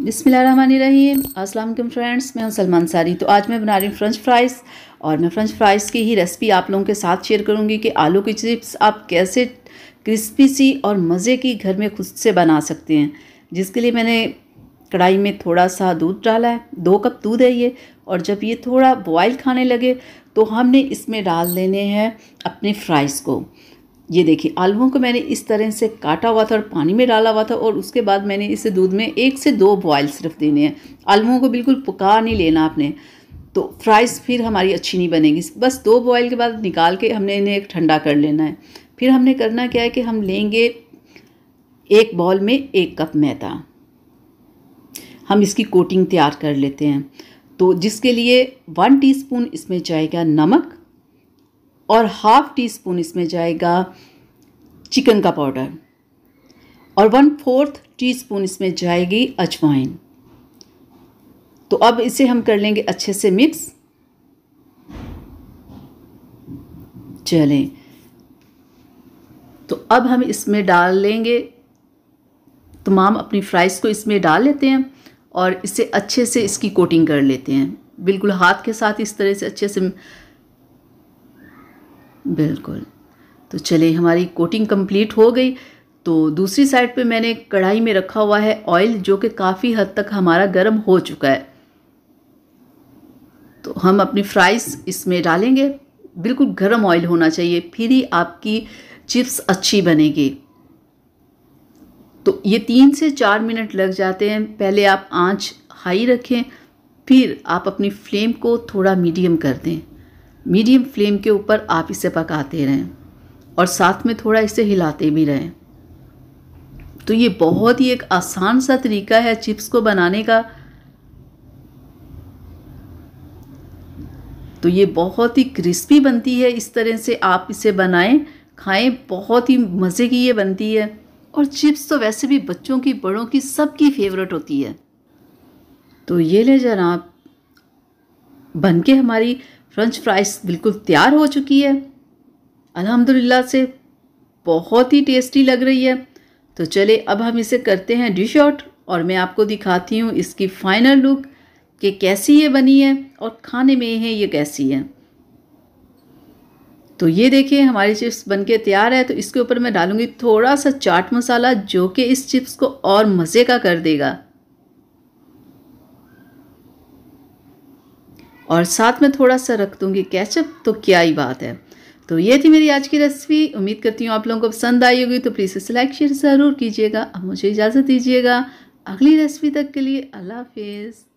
बिसमीम अस्सलाम फ्रेंड्स मैं हूं सलमान सारी तो आज मैं बना रही हूँ फ्रेंच फ्राइज़ और मैं फ्रेंच फ्राइज़ की ही रेसिपी आप लोगों के साथ शेयर करूँगी कि आलू की चिप्स आप कैसे क्रिस्पी सी और मज़े की घर में खुद से बना सकते हैं जिसके लिए मैंने कढ़ाई में थोड़ा सा दूध डाला है दो कप दूध है ये और जब ये थोड़ा बॉयल खाने लगे तो हमने इसमें डाल देने हैं अपने फ्राइज़ को ये देखिए आलूओं को मैंने इस तरह से काटा हुआ था और पानी में डाला हुआ था और उसके बाद मैंने इसे दूध में एक से दो बॉयल सिर्फ देने हैं आलूओं को बिल्कुल पका नहीं लेना आपने तो फ्राइज़ फिर हमारी अच्छी नहीं बनेगी बस दो बॉयल के बाद निकाल के हमने इन्हें एक ठंडा कर लेना है फिर हमने करना क्या है कि हम लेंगे एक बॉल में एक कप मैदा हम इसकी कोटिंग तैयार कर लेते हैं तो जिसके लिए वन टीस्पून इसमें जाएगा नमक और हाफ टी स्पून इसमें जाएगा चिकन का पाउडर और वन फोर्थ टी स्पून इसमें जाएगी अजवाइन तो अब इसे हम कर लेंगे अच्छे से मिक्स चलें तो अब हम इसमें डाल लेंगे तमाम अपनी फ्राइज़ को इसमें डाल लेते हैं और इसे अच्छे से इसकी कोटिंग कर लेते हैं बिल्कुल हाथ के साथ इस तरह से अच्छे से बिल्कुल तो चले हमारी कोटिंग कंप्लीट हो गई तो दूसरी साइड पे मैंने कढ़ाई में रखा हुआ है ऑयल जो कि काफ़ी हद तक हमारा गर्म हो चुका है तो हम अपनी फ्राइज़ इसमें डालेंगे बिल्कुल गर्म ऑयल होना चाहिए फिर ही आपकी चिप्स अच्छी बनेगी तो ये तीन से चार मिनट लग जाते हैं पहले आप आंच हाई रखें फिर आप अपनी फ्लेम को थोड़ा मीडियम कर दें मीडियम फ्लेम के ऊपर आप इसे पकाते रहें और साथ में थोड़ा इसे हिलाते भी रहें तो ये बहुत ही एक आसान सा तरीका है चिप्स को बनाने का तो ये बहुत ही क्रिस्पी बनती है इस तरह से आप इसे बनाएं खाएं बहुत ही मज़े की ये बनती है और चिप्स तो वैसे भी बच्चों की बड़ों की सबकी फेवरेट होती है तो ये ले जनाब बन के हमारी फ्रेंच फ्राइज बिल्कुल तैयार हो चुकी है अल्हम्दुलिल्लाह से बहुत ही टेस्टी लग रही है तो चले अब हम इसे करते हैं डिश आउट और मैं आपको दिखाती हूँ इसकी फाइनल लुक कि कैसी ये बनी है और खाने में है ये कैसी है तो ये देखिए हमारी चिप्स बनके तैयार है तो इसके ऊपर मैं डालूँगी थोड़ा सा चाट मसाला जो कि इस चिप्स को और मज़े का कर देगा और साथ में थोड़ा सा रख दूँगी कैचअप तो क्या ही बात है तो ये थी मेरी आज की रेसिपी उम्मीद करती हूँ आप लोगों को पसंद आई होगी तो प्लीज़ इसे लाइक शेयर ज़रूर कीजिएगा अब मुझे इजाज़त दीजिएगा अगली रेसिपी तक के लिए अल्लाह हाफिज़